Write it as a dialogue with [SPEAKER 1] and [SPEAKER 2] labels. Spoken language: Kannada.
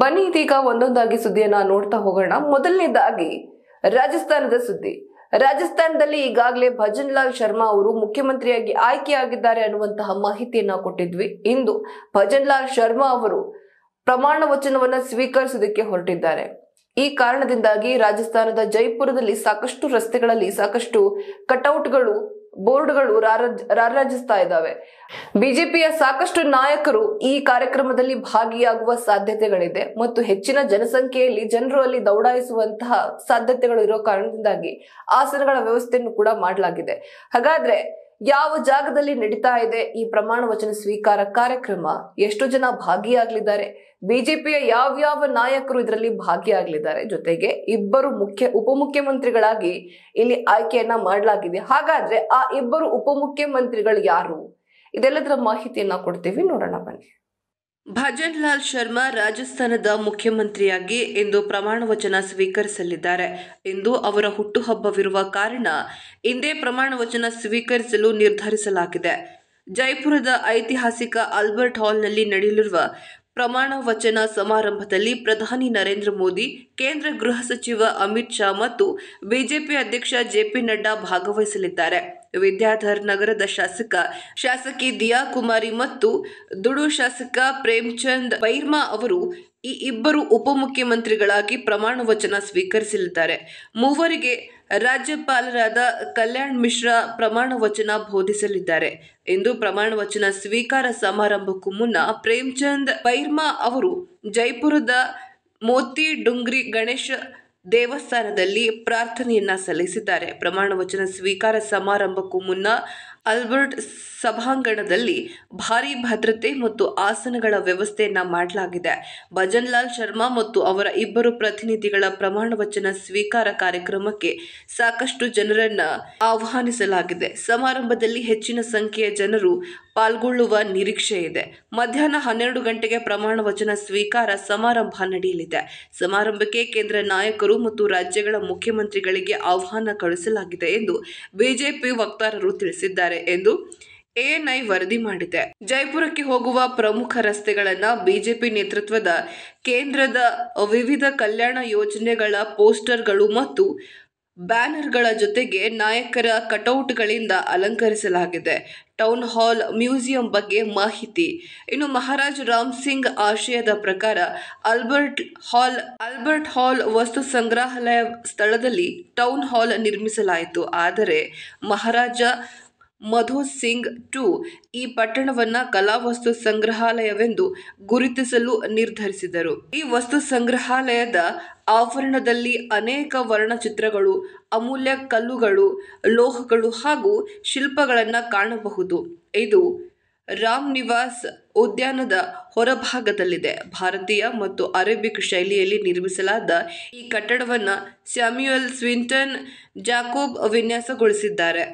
[SPEAKER 1] ಬನ್ನಿ ಇದೀಗ ಒಂದೊಂದಾಗಿ ಸುದ್ದಿಯನ್ನ ನೋಡ್ತಾ ಹೋಗೋಣ ಮೊದಲನೇದಾಗಿ ರಾಜಸ್ಥಾನದ ಸುದ್ದಿ ರಾಜಸ್ಥಾನದಲ್ಲಿ ಈಗಾಗಲೇ ಭಜನ್ ಲಾಲ್ ಶರ್ಮಾ ಅವರು ಮುಖ್ಯಮಂತ್ರಿಯಾಗಿ ಆಯ್ಕೆಯಾಗಿದ್ದಾರೆ ಅನ್ನುವಂತಹ ಮಾಹಿತಿಯನ್ನ ಕೊಟ್ಟಿದ್ವಿ ಇಂದು ಭಜನ್ ಲಾಲ್ ಶರ್ಮಾ ಅವರು ಪ್ರಮಾಣ ವಚನವನ್ನ ಸ್ವೀಕರಿಸೋದಕ್ಕೆ ಹೊರಟಿದ್ದಾರೆ ಈ ಕಾರಣದಿಂದಾಗಿ ರಾಜಸ್ಥಾನದ ಜೈಪುರದಲ್ಲಿ ಸಾಕಷ್ಟು ರಸ್ತೆಗಳಲ್ಲಿ ಸಾಕಷ್ಟು ಕಟೌಟ್ಗಳು ಬೋರ್ಡ್ಗಳು ರಾರಾಜಿಸ್ತಾ ಇದ್ದಾವೆ ಬಿಜೆಪಿಯ ಸಾಕಷ್ಟು ನಾಯಕರು ಈ ಕಾರ್ಯಕ್ರಮದಲ್ಲಿ ಭಾಗಿಯಾಗುವ ಸಾಧ್ಯತೆಗಳಿದೆ ಮತ್ತು ಹೆಚ್ಚಿನ ಜನಸಂಖ್ಯೆಯಲ್ಲಿ ಜನರು ಅಲ್ಲಿ ದೌಡಾಯಿಸುವಂತಹ ಸಾಧ್ಯತೆಗಳು ಇರೋ ಕಾರಣದಿಂದಾಗಿ ಆಸನಗಳ ವ್ಯವಸ್ಥೆಯನ್ನು ಕೂಡ ಮಾಡಲಾಗಿದೆ ಹಾಗಾದ್ರೆ ಯಾವ ಜಾಗದಲ್ಲಿ ನಡೀತಾ ಇದೆ ಈ ಪ್ರಮಾಣ ವಚನ ಸ್ವೀಕಾರ ಕಾರ್ಯಕ್ರಮ ಎಷ್ಟು ಜನ ಭಾಗಿಯಾಗಲಿದ್ದಾರೆ ಬಿಜೆಪಿಯ ಯಾವ್ಯಾವ ನಾಯಕರು ಇದರಲ್ಲಿ ಭಾಗಿಯಾಗಲಿದ್ದಾರೆ ಜೊತೆಗೆ ಇಬ್ಬರು ಮುಖ್ಯ ಉಪಮುಖ್ಯಮಂತ್ರಿಗಳಾಗಿ ಇಲ್ಲಿ ಆಯ್ಕೆಯನ್ನ ಮಾಡಲಾಗಿದೆ ಹಾಗಾದ್ರೆ ಆ ಇಬ್ಬರು ಉಪಮುಖ್ಯಮಂತ್ರಿಗಳು ಯಾರು ಇದೆಲ್ಲದರ ಮಾಹಿತಿಯನ್ನ ಕೊಡ್ತೀವಿ ನೋಡೋಣ ಬನ್ನಿ ಭಜನ್ ಲಾಲ್ ಶರ್ಮಾ ರಾಜಸ್ಥಾನದ ಮುಖ್ಯಮಂತ್ರಿಯಾಗಿ ಇಂದು ಪ್ರಮಾಣ ವಚನ ಸ್ವೀಕರಿಸಲಿದ್ದಾರೆ ಇಂದು ಅವರ ಹುಟ್ಟುಹಬ್ಬವಿರುವ ಕಾರಣ ಇಂದೇ ಪ್ರಮಾಣ ವಚನ ಸ್ವೀಕರಿಸಲು ನಿರ್ಧರಿಸಲಾಗಿದೆ ಜೈಪುರದ ಐತಿಹಾಸಿಕ ಆಲ್ಬರ್ಟ್ ಹಾಲ್ನಲ್ಲಿ ನಡೆಯಲಿರುವ ಪ್ರಮಾಣ ವಚನ ಸಮಾರಂಭದಲ್ಲಿ ಪ್ರಧಾನಿ ನರೇಂದ್ರ ಮೋದಿ ಕೇಂದ್ರ ಗೃಹ ಸಚಿವ ಅಮಿತ್ ಶಾ ಮತ್ತು ಬಿಜೆಪಿ ಅಧ್ಯಕ್ಷ ಜೆ ಪಿ ನಡ್ಡಾ ಭಾಗವಹಿಸಲಿದ್ದಾರೆ ವಿದ್ಯಾಧರ್ ನಗರದ ಶಾಸಕ ಶಾಸಕಿ ದಿಯಾ ಕುಮಾರಿ ಮತ್ತು ದುಡು ಶಾಸಕ ಪ್ರೇಮ್ಚಂದ್ ಬೈರ್ಮಾ ಅವರು ಈ ಇಬ್ಬರು ಉಪಮುಖ್ಯಮಂತ್ರಿಗಳಾಗಿ ಪ್ರಮಾಣ ವಚನ ಸ್ವೀಕರಿಸಲಿದ್ದಾರೆ ಮೂವರಿಗೆ ರಾಜ್ಯಪಾಲರಾದ ಕಲ್ಯಾಣ್ ಮಿಶ್ರಾ ಪ್ರಮಾಣ ವಚನ ಬೋಧಿಸಲಿದ್ದಾರೆ ಎಂದು ಪ್ರಮಾಣ ವಚನ ಸ್ವೀಕಾರ ಸಮಾರಂಭಕ್ಕೂ ಮುನ್ನ ಪ್ರೇಮ್ಚಂದ್ ಬೈರ್ಮಾ ಅವರು ಜೈಪುರದ ಮೋತಿ ಡುಂಗ್ರಿ ಗಣೇಶ ದೇವಸ್ಥಾನದಲ್ಲಿ ಪ್ರಾರ್ಥನೆಯನ್ನ ಸಲ್ಲಿಸಿದ್ದಾರೆ ಪ್ರಮಾಣ ವಚನ ಸ್ವೀಕಾರ ಸಮಾರಂಭಕ್ಕೂ ಮುನ್ನ ಅಲ್ಬರ್ಟ್ ಸಭಾಂಗಣದಲ್ಲಿ ಭಾರೀ ಭದ್ರತೆ ಮತ್ತು ಆಸನಗಳ ವ್ಯವಸ್ಥೆಯನ್ನ ಮಾಡಲಾಗಿದೆ ಭಜನ್ಲಾಲ್ ಶರ್ಮಾ ಮತ್ತು ಅವರ ಇಬ್ಬರು ಪ್ರತಿನಿಧಿಗಳ ಪ್ರಮಾಣ ವಚನ ಸ್ವೀಕಾರ ಕಾರ್ಯಕ್ರಮಕ್ಕೆ ಸಾಕಷ್ಟು ಜನರನ್ನ ಆಹ್ವಾನಿಸಲಾಗಿದೆ ಸಮಾರಂಭದಲ್ಲಿ ಹೆಚ್ಚಿನ ಸಂಖ್ಯೆಯ ಜನರು ಪಾಲ್ಗೊಳ್ಳುವ ನಿರೀಕ್ಷೆ ಇದೆ ಮಧ್ಯಾಹ್ನ ಹನ್ನೆರಡು ಗಂಟೆಗೆ ಪ್ರಮಾಣ ವಚನ ಸ್ವೀಕಾರ ಸಮಾರಂಭ ನಡೆಯಲಿದೆ ಸಮಾರಂಭಕ್ಕೆ ಕೇಂದ್ರ ನಾಯಕರು ಮತ್ತು ರಾಜ್ಯಗಳ ಮುಖ್ಯಮಂತ್ರಿಗಳಿಗೆ ಆಹ್ವಾನ ಕಳುಹಿಸಲಾಗಿದೆ ಎಂದು ಬಿಜೆಪಿ ವಕ್ತಾರರು ತಿಳಿಸಿದ್ದಾರೆ ಮಾಡಿದ್ದಾರೆ ಎಂದು ಎಎನ್ಐ ವರದಿ ಮಾಡಿದೆ ಜೈಪುರಕ್ಕೆ ಹೋಗುವ ಪ್ರಮುಖ ರಸ್ತೆಗಳನ್ನ ಬಿಜೆಪಿ ನೇತೃತ್ವದ ಕೇಂದ್ರದ ವಿವಿಧ ಕಲ್ಯಾಣ ಯೋಜನೆಗಳ ಪೋಸ್ಟರ್ಗಳು ಮತ್ತು ಬ್ಯಾನರ್ಗಳ ಜೊತೆಗೆ ನಾಯಕರ ಕಟೌಟ್ಗಳಿಂದ ಅಲಂಕರಿಸಲಾಗಿದೆ ಟೌನ್ ಹಾಲ್ ಮ್ಯೂಸಿಯಂ ಬಗ್ಗೆ ಮಾಹಿತಿ ಇನ್ನು ಮಹಾರಾಜ್ ರಾಮ್ ಸಿಂಗ್ ಆಶಯದ ಪ್ರಕಾರ ಅಲ್ಬರ್ಟ್ ಹಾಲ್ ಅಲ್ಬರ್ಟ್ ಹಾಲ್ ವಸ್ತು ಸಂಗ್ರಹಾಲಯ ಸ್ಥಳದಲ್ಲಿ ಟೌನ್ ಹಾಲ್ ನಿರ್ಮಿಸಲಾಯಿತು ಆದರೆ ಮಹಾರಾಜ ಮಧು ಸಿಂಗ್ ಟು ಈ ಪಟ್ಟಣವನ್ನು ಕಲಾವಸ್ತು ಸಂಗ್ರಹಾಲಯವೆಂದು ಗುರುತಿಸಲು ನಿರ್ಧರಿಸಿದರು ಈ ವಸ್ತು ಸಂಗ್ರಹಾಲಯದ ಆವರಣದಲ್ಲಿ ಅನೇಕ ವರ್ಣಚಿತ್ರಗಳು ಅಮೂಲ್ಯ ಕಲ್ಲುಗಳು ಲೋಹಗಳು ಹಾಗೂ ಶಿಲ್ಪಗಳನ್ನು ಕಾಣಬಹುದು ಇದು ರಾಮ್ ನಿವಾಸ್ ಉದ್ಯಾನದ ಹೊರಭಾಗದಲ್ಲಿದೆ ಭಾರತೀಯ ಮತ್ತು ಅರೇಬಿಕ್ ಶೈಲಿಯಲ್ಲಿ ನಿರ್ಮಿಸಲಾದ ಈ ಕಟ್ಟಡವನ್ನು ಸ್ಯಾಮ್ಯುಯಲ್ ಸ್ವಿಂಟನ್ ಜಾಕೋಬ್ ವಿನ್ಯಾಸಗೊಳಿಸಿದ್ದಾರೆ